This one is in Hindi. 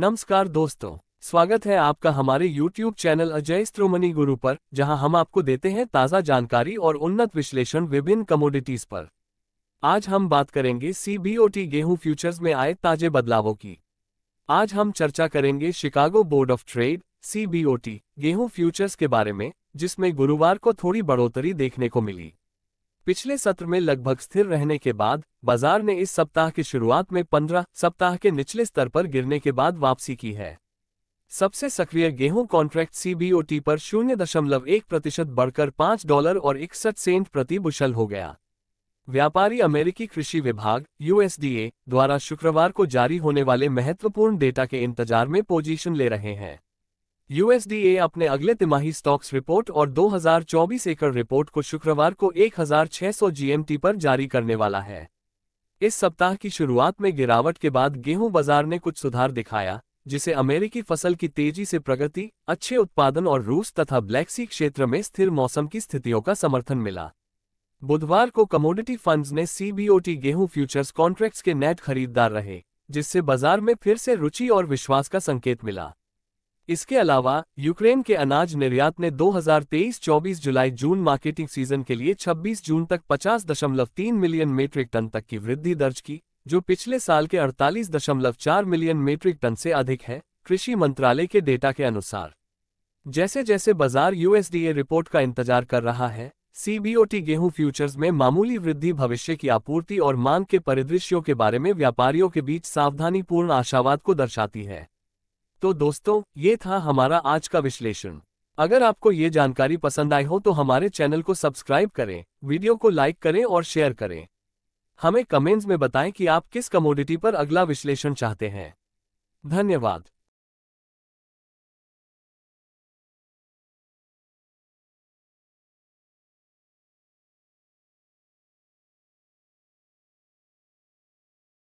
नमस्कार दोस्तों स्वागत है आपका हमारे YouTube चैनल अजय स्त्रोमनी गुरु पर जहां हम आपको देते हैं ताज़ा जानकारी और उन्नत विश्लेषण विभिन्न कमोडिटीज पर आज हम बात करेंगे सीबीओटी गेहूं फ्यूचर्स में आए ताजे बदलावों की आज हम चर्चा करेंगे Chicago board of trade C गेहूं फ्यूचर्स के बारे में जिसमें गुरुवार को थोड़ी बढ़ोतरी देखने को मिली पिछले सत्र में लगभग स्थिर रहने के बाद बाजार ने इस सप्ताह की शुरुआत में 15 सप्ताह के निचले स्तर पर गिरने के बाद वापसी की है सबसे सक्रिय गेहूं कॉन्ट्रैक्ट सीबीओटी पर शून्य दशमलव एक प्रतिशत बढ़कर पाँच डॉलर और इकसठ सेंट प्रति बुशल हो गया व्यापारी अमेरिकी कृषि विभाग यूएसडीए द्वारा शुक्रवार को जारी होने वाले महत्वपूर्ण डेटा के इंतजार में पोजीशन ले रहे हैं यूएसडीए अपने अगले तिमाही स्टॉक्स रिपोर्ट और 2024 एकड़ रिपोर्ट को शुक्रवार को 1600 जीएमटी पर जारी करने वाला है इस सप्ताह की शुरुआत में गिरावट के बाद गेहूं बाजार ने कुछ सुधार दिखाया जिसे अमेरिकी फसल की तेजी से प्रगति अच्छे उत्पादन और रूस तथा ब्लैक सी क्षेत्र में स्थिर मौसम की स्थितियों का समर्थन मिला बुधवार को कमोडिटी फंड्स ने सीबीओटी गेहूं फ्यूचर्स कॉन्ट्रैक्ट्स के नेट खरीददार रहे जिससे बाजार में फिर से रुचि और विश्वास का संकेत मिला इसके अलावा यूक्रेन के अनाज निर्यात ने 2023-24 जुलाई जून मार्केटिंग सीजन के लिए 26 जून तक 50.3 मिलियन मीट्रिक टन तक की वृद्धि दर्ज की जो पिछले साल के 48.4 मिलियन मीट्रिक टन से अधिक है कृषि मंत्रालय के डेटा के अनुसार जैसे जैसे बाजार यूएसडीए रिपोर्ट का इंतजार कर रहा है सीबीओटी गेहूं फ्यूचर्स में मामूली वृद्धि भविष्य की आपूर्ति और मांग के परिदृश्यों के बारे में व्यापारियों के बीच सावधानीपूर्ण आशावाद को दर्शाती है तो दोस्तों ये था हमारा आज का विश्लेषण अगर आपको ये जानकारी पसंद आई हो तो हमारे चैनल को सब्सक्राइब करें वीडियो को लाइक करें और शेयर करें हमें कमेंट्स में बताएं कि आप किस कमोडिटी पर अगला विश्लेषण चाहते हैं धन्यवाद